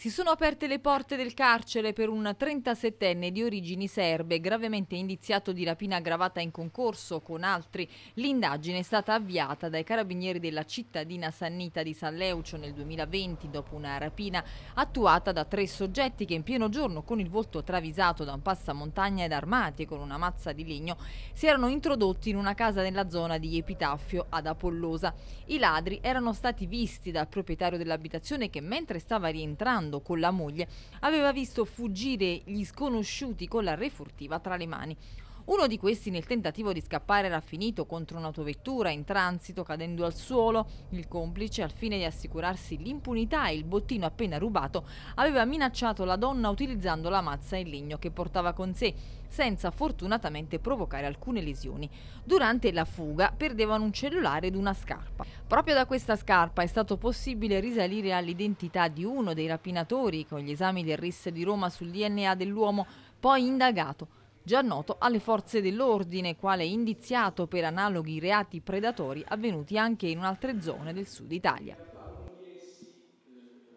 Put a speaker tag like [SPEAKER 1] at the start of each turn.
[SPEAKER 1] Si sono aperte le porte del carcere per un 37enne di origini serbe, gravemente indiziato di rapina aggravata in concorso con altri. L'indagine è stata avviata dai carabinieri della cittadina Sannita di San Leucio nel 2020 dopo una rapina attuata da tre soggetti che in pieno giorno con il volto travisato da un passamontagna ed armati con una mazza di legno si erano introdotti in una casa nella zona di Epitaffio ad Apollosa. I ladri erano stati visti dal proprietario dell'abitazione che mentre stava rientrando quando con la moglie aveva visto fuggire gli sconosciuti con la refurtiva tra le mani. Uno di questi nel tentativo di scappare era finito contro un'autovettura in transito cadendo al suolo. Il complice, al fine di assicurarsi l'impunità e il bottino appena rubato, aveva minacciato la donna utilizzando la mazza in legno che portava con sé, senza fortunatamente provocare alcune lesioni. Durante la fuga perdevano un cellulare ed una scarpa. Proprio da questa scarpa è stato possibile risalire all'identità di uno dei rapinatori con gli esami del RIS di Roma sul DNA dell'uomo, poi indagato già noto alle forze dell'ordine, quale indiziato per analoghi reati predatori avvenuti anche in altre zone del sud Italia.